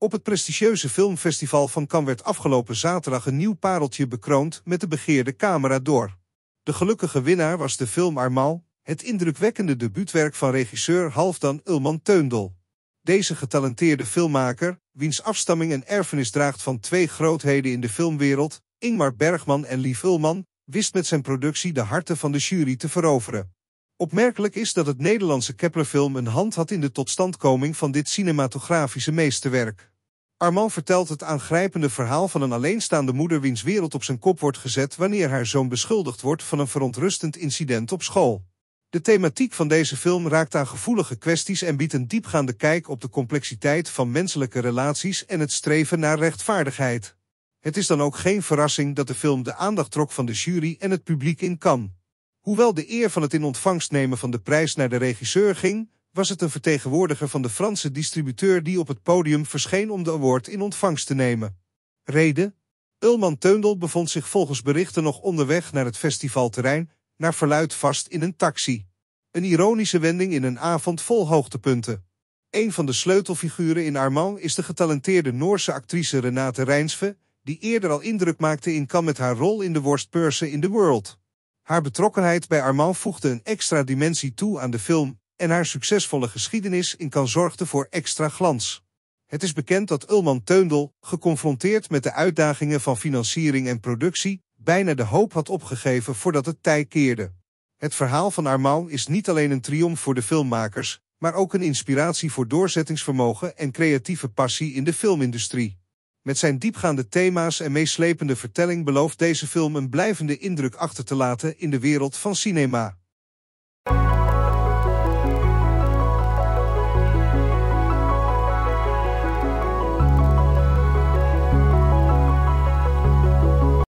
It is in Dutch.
Op het prestigieuze filmfestival van Cannes werd afgelopen zaterdag een nieuw pareltje bekroond met de begeerde camera door. De gelukkige winnaar was de film Armal, het indrukwekkende debuutwerk van regisseur Halfdan Ulman Teundel. Deze getalenteerde filmmaker, wiens afstamming en erfenis draagt van twee grootheden in de filmwereld, Ingmar Bergman en Lief Ulman, wist met zijn productie de harten van de jury te veroveren. Opmerkelijk is dat het Nederlandse Keplerfilm een hand had in de totstandkoming van dit cinematografische meesterwerk. Armand vertelt het aangrijpende verhaal van een alleenstaande moeder wiens wereld op zijn kop wordt gezet wanneer haar zoon beschuldigd wordt van een verontrustend incident op school. De thematiek van deze film raakt aan gevoelige kwesties en biedt een diepgaande kijk op de complexiteit van menselijke relaties en het streven naar rechtvaardigheid. Het is dan ook geen verrassing dat de film de aandacht trok van de jury en het publiek in Cannes. Hoewel de eer van het in ontvangst nemen van de prijs naar de regisseur ging, was het een vertegenwoordiger van de Franse distributeur die op het podium verscheen om de award in ontvangst te nemen. Reden? Ulman Teundel bevond zich volgens berichten nog onderweg naar het festivalterrein, naar verluid vast in een taxi. Een ironische wending in een avond vol hoogtepunten. Een van de sleutelfiguren in Armand is de getalenteerde Noorse actrice Renate Rijnsve, die eerder al indruk maakte in Kan met haar rol in de Purse in The World. Haar betrokkenheid bij Armand voegde een extra dimensie toe aan de film en haar succesvolle geschiedenis in kan zorgde voor extra glans. Het is bekend dat Ulman Teundel, geconfronteerd met de uitdagingen van financiering en productie, bijna de hoop had opgegeven voordat het tij keerde. Het verhaal van Armand is niet alleen een triomf voor de filmmakers, maar ook een inspiratie voor doorzettingsvermogen en creatieve passie in de filmindustrie. Met zijn diepgaande thema's en meeslepende vertelling belooft deze film een blijvende indruk achter te laten in de wereld van cinema.